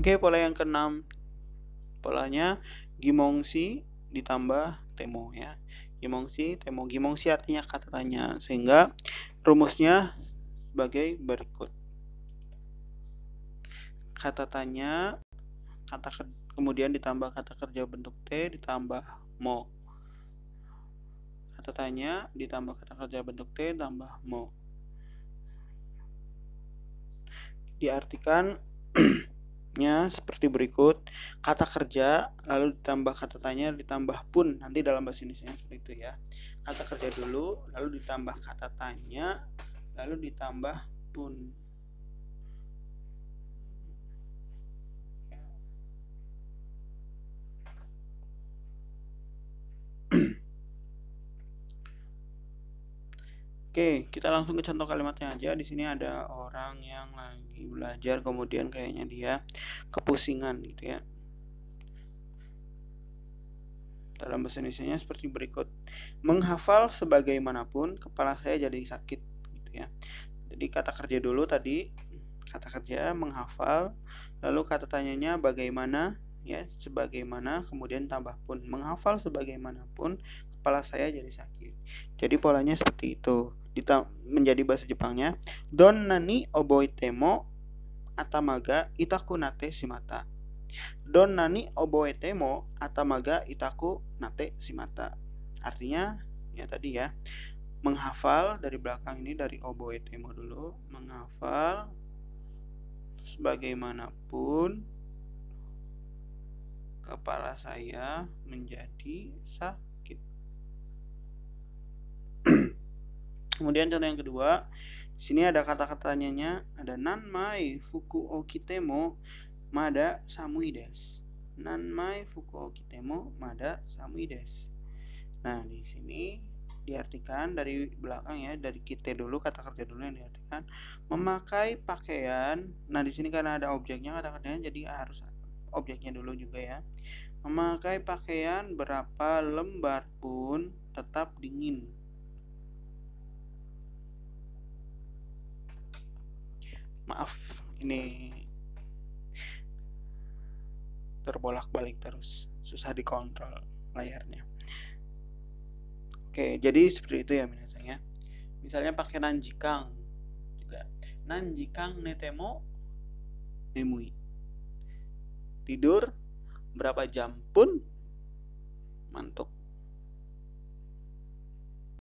Oke, pola yang keenam. Polanya gimongsi ditambah temo ya. Gimongsi, temo. Gimongsi artinya kata tanya. Sehingga rumusnya sebagai berikut. Kata tanya, kata kerja, kemudian ditambah kata kerja bentuk T ditambah mo. Kata tanya ditambah kata kerja bentuk T tambah mo. Diartikan bentuknya seperti berikut kata kerja lalu ditambah kata tanya ditambah pun nanti dalam bahasa Indonesia seperti itu ya kata kerja dulu lalu ditambah kata tanya lalu ditambah pun Oke, kita langsung ke contoh kalimatnya aja. Di sini ada orang yang lagi belajar, kemudian kayaknya dia kepusingan gitu ya. Dalam bahasa Indonesia seperti berikut. Menghafal sebagaimanapun, kepala saya jadi sakit gitu ya. Jadi kata kerja dulu tadi, kata kerja menghafal, lalu kata tanyanya bagaimana ya sebagaimana kemudian tambah pun menghafal sebagaimanapun kepala saya jadi sakit jadi polanya seperti itu menjadi bahasa Jepangnya Don nani oboitemo atamaga itaku nate shimata. Don nani oboitemo atamaga itaku nate shimata. Artinya ya tadi ya menghafal dari belakang ini dari oboitemo dulu menghafal sebagaimanapun kepala saya menjadi sah Kemudian contoh yang kedua, di sini ada kata-katanya ada nanmai fuku okitemo mada samuides. Nanmai fuku okitemo mada samuides. Nah, di sini diartikan dari belakang ya, dari kita dulu kata kerja dulu yang diartikan memakai pakaian. Nah, di sini karena ada objeknya kata kerjanya jadi harus objeknya dulu juga ya. Memakai pakaian berapa lembar pun tetap dingin maaf ini terbolak-balik terus susah dikontrol layarnya oke jadi seperti itu ya misalnya misalnya pakai nanjikang juga nanjikang netemo memui tidur berapa jam pun mantuk